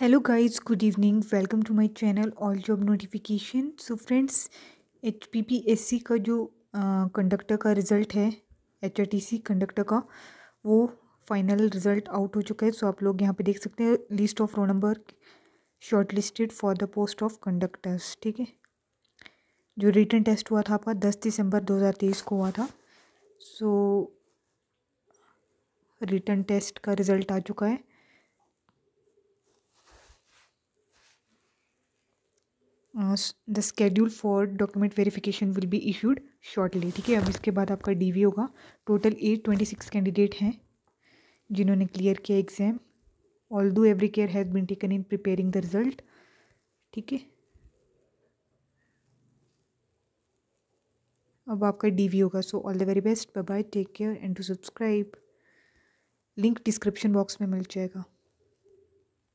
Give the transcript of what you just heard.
hello guys good evening welcome to my channel all job notification so friends HPPSC का जो conductor का result है HRTC conductor का वो फाइनल रिज़ल्ट आउट हो चुका है सो so, आप लोग यहाँ पे देख सकते हैं list of roll number shortlisted for the post of conductors ठीक है जो रिटर्न टेस्ट हुआ था आपका दस दिसंबर दो हज़ार तेईस को हुआ था सो so, रिटर्न टेस्ट का रिज़ल्ट आ चुका है the schedule for document verification will be issued shortly ठीक है अब इसके बाद आपका डीवी होगा total eight twenty six candidate हैं जिन्होंने क्लियर किया exam although every care has been taken in preparing the result ठीक है अब आपका डीवी होगा so all the very best bye bye take care and to subscribe link description box में मिल जाएगा